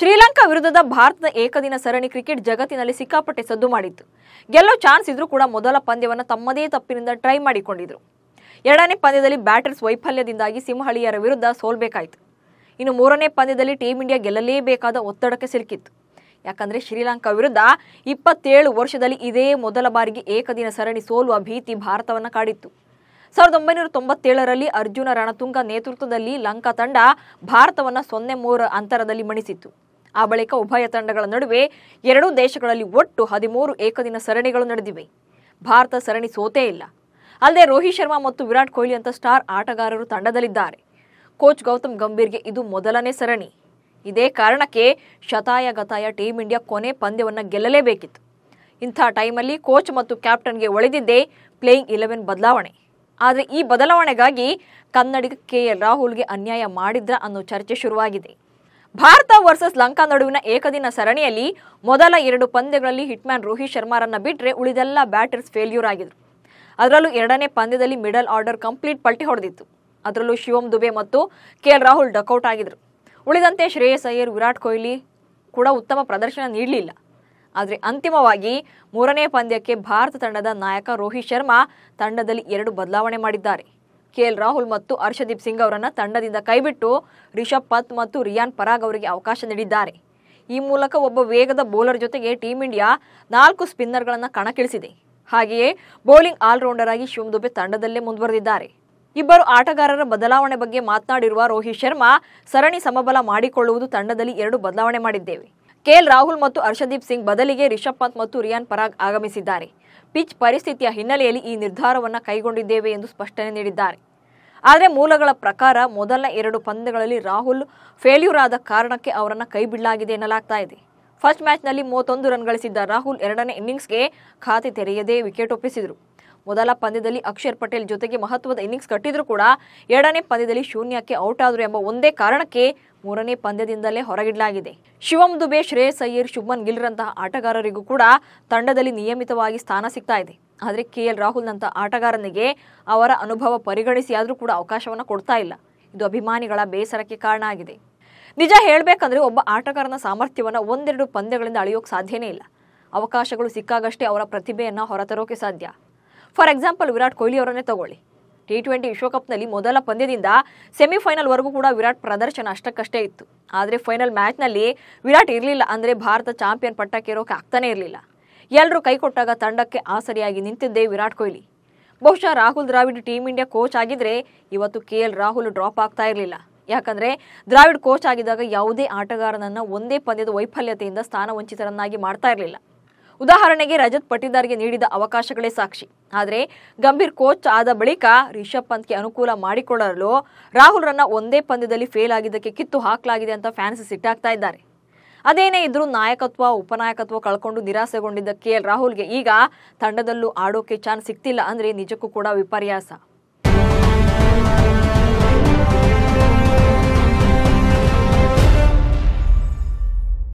ಶ್ರೀಲಂಕಾ ವಿರುದ್ಧದ ಭಾರತದ ಏಕದಿನ ಸರಣಿ ಕ್ರಿಕೆಟ್ ಜಗತ್ತಿನಲ್ಲಿ ಸಿಕ್ಕಾಪಟ್ಟೆ ಸದ್ದು ಮಾಡಿತ್ತು ಗೆಲ್ಲೋ ಚಾನ್ಸ್ ಇದ್ರೂ ಕೂಡ ಮೊದಲ ಪಂದ್ಯವನ್ನು ತಮ್ಮದೇ ತಪ್ಪಿನಿಂದ ಟ್ರೈ ಮಾಡಿಕೊಂಡಿದ್ರು ಎರಡನೇ ಪಂದ್ಯದಲ್ಲಿ ಬ್ಯಾಟರ್ಸ್ ವೈಫಲ್ಯದಿಂದಾಗಿ ಸಿಂಹಳಿಯರ ವಿರುದ್ಧ ಸೋಲ್ಬೇಕಾಯಿತು ಇನ್ನು ಮೂರನೇ ಪಂದ್ಯದಲ್ಲಿ ಟೀಂ ಇಂಡಿಯಾ ಗೆಲ್ಲಲೇಬೇಕಾದ ಒತ್ತಡಕ್ಕೆ ಸಿಲುಕಿತ್ತು ಯಾಕಂದರೆ ಶ್ರೀಲಂಕಾ ವಿರುದ್ಧ ಇಪ್ಪತ್ತೇಳು ವರ್ಷದಲ್ಲಿ ಇದೇ ಮೊದಲ ಬಾರಿಗೆ ಏಕದಿನ ಸರಣಿ ಸೋಲುವ ಭೀತಿ ಭಾರತವನ್ನು ಕಾಡಿತ್ತು ಸಾವಿರದ ಒಂಬೈನೂರ ತೊಂಬತ್ತೇಳರಲ್ಲಿ ಅರ್ಜುನ ರಣತುಂಗ ನೇತೃತ್ವದಲ್ಲಿ ಲಂಕಾ ತಂಡ ಭಾರತವನ್ನು ಸೊನ್ನೆ ಮೂರ ಅಂತರದಲ್ಲಿ ಮಣಿಸಿತ್ತು ಆ ಬಳಿಕ ಉಭಯ ತಂಡಗಳ ನಡುವೆ ಎರಡೂ ದೇಶಗಳಲ್ಲಿ ಒಟ್ಟು ಹದಿಮೂರು ಏಕದಿನ ಸರಣಿಗಳು ನಡೆದಿವೆ ಭಾರತ ಸರಣಿ ಸೋತೇ ಇಲ್ಲ ಅಲ್ಲದೆ ರೋಹಿತ್ ಶರ್ಮಾ ಮತ್ತು ವಿರಾಟ್ ಕೊಹ್ಲಿ ಅಂತ ಸ್ಟಾರ್ ಆಟಗಾರರು ತಂಡದಲ್ಲಿದ್ದಾರೆ ಕೋಚ್ ಗೌತಮ್ ಗಂಭೀರ್ಗೆ ಇದು ಮೊದಲನೇ ಸರಣಿ ಇದೇ ಕಾರಣಕ್ಕೆ ಶತಾಯ ಗತಾಯ ಟೀಂ ಇಂಡಿಯಾ ಕೊನೆ ಪಂದ್ಯವನ್ನು ಗೆಲ್ಲಲೇಬೇಕಿತ್ತು ಇಂಥ ಟೈಮಲ್ಲಿ ಕೋಚ್ ಮತ್ತು ಕ್ಯಾಪ್ಟನ್ಗೆ ಒಳಿದಿದ್ದೇ ಪ್ಲೇಯಿಂಗ್ ಇಲೆವೆನ್ ಬದಲಾವಣೆ ಆದರೆ ಈ ಬದಲಾವಣೆಗಾಗಿ ಕನ್ನಡಿಗ ಕೆ ಎಲ್ ರಾಹುಲ್ಗೆ ಅನ್ಯಾಯ ಮಾಡಿದ್ರ ಅನ್ನೋ ಚರ್ಚೆ ಶುರುವಾಗಿದೆ ಭಾರತ ವರ್ಸಸ್ ಲಂಕಾ ನಡುವಿನ ಏಕದಿನ ಸರಣಿಯಲ್ಲಿ ಮೊದಲ ಎರಡು ಪಂದ್ಯಗಳಲ್ಲಿ ಹಿಟ್ಮ್ಯಾನ್ ರೋಹಿತ್ ಶರ್ಮಾರನ್ನ ಬಿಟ್ಟರೆ ಉಳಿದೆಲ್ಲ ಬ್ಯಾಟರ್ಸ್ ಫೇಲ್ಯೂರ್ ಆಗಿದ್ರು ಅದರಲ್ಲೂ ಎರಡನೇ ಪಂದ್ಯದಲ್ಲಿ ಮಿಡಲ್ ಆರ್ಡರ್ ಕಂಪ್ಲೀಟ್ ಪಲ್ಟಿ ಹೊಡೆದಿತ್ತು ಅದರಲ್ಲೂ ಶಿವಂ ದುಬೆ ಮತ್ತು ಕೆ ರಾಹುಲ್ ಡಕೌಟ್ ಆಗಿದ್ರು ಉಳಿದಂತೆ ಶ್ರೇಯಸ್ ಅಯ್ಯರ್ ವಿರಾಟ್ ಕೊಹ್ಲಿ ಕೂಡ ಉತ್ತಮ ಪ್ರದರ್ಶನ ನೀಡಲಿಲ್ಲ ಆದರೆ ಅಂತಿಮವಾಗಿ ಮೂರನೇ ಪಂದ್ಯಕ್ಕೆ ಭಾರತ ತಂಡದ ನಾಯಕ ರೋಹಿತ್ ಶರ್ಮಾ ತಂಡದಲ್ಲಿ ಎರಡು ಬದಲಾವಣೆ ಮಾಡಿದ್ದಾರೆ ಕೆ ಎಲ್ ರಾಹುಲ್ ಮತ್ತು ಹರ್ಷದೀಪ್ ಸಿಂಗ್ ಅವರನ್ನು ತಂಡದಿಂದ ಕೈಬಿಟ್ಟು ರಿಷಬ್ ಪಂತ್ ಮತ್ತು ರಿಯಾನ್ ಪರಾಗ್ ಅವರಿಗೆ ಅವಕಾಶ ನೀಡಿದ್ದಾರೆ ಈ ಮೂಲಕ ಒಬ್ಬ ವೇಗದ ಬೌಲರ್ ಜೊತೆಗೆ ಟೀಂ ಇಂಡಿಯಾ ನಾಲ್ಕು ಸ್ಪಿನ್ನರ್ಗಳನ್ನು ಕಣಕ್ಕಿಳಿಸಿದೆ ಹಾಗೆಯೇ ಬೌಲಿಂಗ್ ಆಲ್ರೌಂಡರ್ ಆಗಿ ಶಿವಂ ದುಬೆ ತಂಡದಲ್ಲೇ ಮುಂದುವರೆದಿದ್ದಾರೆ ಇಬ್ಬರು ಆಟಗಾರರ ಬದಲಾವಣೆ ಬಗ್ಗೆ ಮಾತನಾಡಿರುವ ರೋಹಿತ್ ಶರ್ಮಾ ಸರಣಿ ಸಮಬಲ ಮಾಡಿಕೊಳ್ಳುವುದು ತಂಡದಲ್ಲಿ ಎರಡು ಬದಲಾವಣೆ ಮಾಡಿದ್ದೇವೆ ಎಲ್ ರಾಹುಲ್ ಮತ್ತು ಹರ್ಷದೀಪ್ ಸಿಂಗ್ ಬದಲಿಗೆ ರಿಷಬ್ ಪಂತ್ ಮತ್ತು ರಿಯಾನ್ ಪರಾಗ್ ಆಗಮಿಸಿದ್ದಾರೆ ಪಿಚ್ ಪರಿಸ್ಥಿತಿಯ ಹಿನ್ನೆಲೆಯಲ್ಲಿ ಈ ನಿರ್ಧಾರವನ್ನು ಕೈಗೊಂಡಿದ್ದೇವೆ ಎಂದು ಸ್ಪಷ್ಟನೆ ನೀಡಿದ್ದಾರೆ ಆದರೆ ಮೂಲಗಳ ಪ್ರಕಾರ ಮೊದಲ ಎರಡು ಪಂದ್ಯಗಳಲ್ಲಿ ರಾಹುಲ್ ಫೇಲ್ಯೂರ್ ಆದ ಕಾರಣಕ್ಕೆ ಅವರನ್ನು ಕೈಬಿಡಲಾಗಿದೆ ಎನ್ನಲಾಗ್ತಾ ಇದೆ ಫಸ್ಟ್ ಮ್ಯಾಚ್ನಲ್ಲಿ ಮೂವತ್ತೊಂದು ರನ್ ಗಳಿಸಿದ್ದ ರಾಹುಲ್ ಎರಡನೇ ಇನ್ನಿಂಗ್ಸ್ಗೆ ಖಾತೆ ತೆರೆಯದೇ ವಿಕೆಟ್ ಒಪ್ಪಿಸಿದರು ಮೊದಲ ಪಂದ್ಯದಲ್ಲಿ ಅಕ್ಷರ್ ಪಟೇಲ್ ಜೊತೆಗೆ ಮಹತ್ವದ ಇನ್ನಿಂಗ್ಸ್ ಕಟ್ಟಿದ್ರು ಕೂಡ ಎರಡನೇ ಪಂದ್ಯದಲ್ಲಿ ಶೂನ್ಯಕ್ಕೆ ಔಟ್ ಆದರು ಎಂಬ ಒಂದೇ ಕಾರಣಕ್ಕೆ ಮೂರನೇ ಪಂದ್ಯದಿಂದಲೇ ಹೊರಗಿಡಲಾಗಿದೆ ಶಿವಂ ದುಬೆ ಶ್ರೇಯಸ್ ಅಯ್ಯರ್ ಶುಭ್ಮನ್ ಗಿಲ್ರಂತಹ ಆಟಗಾರರಿಗೂ ಕೂಡ ತಂಡದಲ್ಲಿ ನಿಯಮಿತವಾಗಿ ಸ್ಥಾನ ಸಿಗ್ತಾ ಇದೆ ಆದರೆ ಕೆ ಎಲ್ ನಂತಹ ಆಟಗಾರನಿಗೆ ಅವರ ಅನುಭವ ಪರಿಗಣಿಸಿ ಆದರೂ ಕೂಡ ಅವಕಾಶವನ್ನು ಕೊಡ್ತಾ ಇಲ್ಲ ಇದು ಅಭಿಮಾನಿಗಳ ಬೇಸರಕ್ಕೆ ಕಾರಣ ಆಗಿದೆ ನಿಜ ಹೇಳಬೇಕಂದ್ರೆ ಒಬ್ಬ ಆಟಗಾರನ ಸಾಮರ್ಥ್ಯವನ್ನು ಒಂದೆರಡು ಪಂದ್ಯಗಳಿಂದ ಅಳೆಯೋಕೆ ಸಾಧ್ಯನೇ ಇಲ್ಲ ಅವಕಾಶಗಳು ಸಿಕ್ಕಾಗಷ್ಟೇ ಅವರ ಪ್ರತಿಭೆಯನ್ನು ಹೊರತರೋಕೆ ಸಾಧ್ಯ ಫಾರ್ ಎಕ್ಸಾಂಪಲ್ ವಿರಾಟ್ ಕೊಹ್ಲಿ ಅವರನ್ನೇ ತಗೊಳ್ಳಿ ಟಿ ಟ್ವೆಂಟಿ ವಿಶ್ವಕಪ್ನಲ್ಲಿ ಮೊದಲ ಪಂದ್ಯದಿಂದ ವರೆಗೂ ಕೂಡ ವಿರಾಟ್ ಪ್ರದರ್ಶನ ಅಷ್ಟಕ್ಕಷ್ಟೇ ಇತ್ತು ಆದರೆ ಫೈನಲ್ ಮ್ಯಾಚ್ನಲ್ಲಿ ವಿರಾಟ್ ಇರಲಿಲ್ಲ ಅಂದರೆ ಭಾರತ ಚಾಂಪಿಯನ್ ಪಟ್ಟಕ್ಕೇರೋಕೆ ಆಗ್ತಾನೇ ಇರಲಿಲ್ಲ ಎಲ್ಲರೂ ಕೈಕೊಟ್ಟಾಗ ತಂಡಕ್ಕೆ ಆಸರಿಯಾಗಿ ನಿಂತಿದ್ದೇ ವಿರಾಟ್ ಕೊಹ್ಲಿ ಬಹುಶಃ Rahul Dravid team India coach ಆಗಿದ್ರೆ ಇವತ್ತು ಕೆ ಎಲ್ ರಾಹುಲ್ ಡ್ರಾಪ್ ಆಗ್ತಾ ಇರಲಿಲ್ಲ ಯಾಕಂದರೆ ದ್ರಾವಿಡ್ ಕೋಚ್ ಆಗಿದ್ದಾಗ ಯಾವುದೇ ಆಟಗಾರನನ್ನು ಒಂದೇ ಪಂದ್ಯದ ವೈಫಲ್ಯತೆಯಿಂದ ಸ್ಥಾನ ವಂಚಿತರನ್ನಾಗಿ ಮಾಡ್ತಾ ಇರಲಿಲ್ಲ ಉದಾಹರಣೆಗೆ ರಜತ್ ಪಟ್ಟಿದಾರ್ಗೆ ನೀಡಿದ ಅವಕಾಶಗಳೇ ಸಾಕ್ಷಿ ಆದರೆ ಗಂಭೀರ್ ಕೋಚ್ ಆದ ಬಳಿಕ ರಿಷಬ್ ಪಂತ್ಗೆ ಅನುಕೂಲ ಮಾಡಿಕೊಳ್ಳಲು ರಾಹುಲ್ ರನ್ನ ಒಂದೇ ಪಂದ್ಯದಲ್ಲಿ ಫೇಲ್ ಆಗಿದ್ದಕ್ಕೆ ಕಿತ್ತು ಹಾಕಲಾಗಿದೆ ಅಂತ ಫ್ಯಾನ್ಸ್ ಸಿಟ್ಟಾಗ್ತಾ ಇದ್ದಾರೆ ಅದೇನೇ ಇದ್ರೂ ನಾಯಕತ್ವ ಉಪನಾಯಕತ್ವ ಕಳ್ಕೊಂಡು ನಿರಾಸೆಗೊಂಡಿದ್ದ ಕೆ ಎಲ್ ರಾಹುಲ್ಗೆ ಈಗ ತಂಡದಲ್ಲೂ ಆಡೋಕೆ ಚಾನ್ಸ್ ಸಿಕ್ತಿಲ್ಲ ಅಂದರೆ ನಿಜಕ್ಕೂ ಕೂಡ ವಿಪರ್ಯಾಸ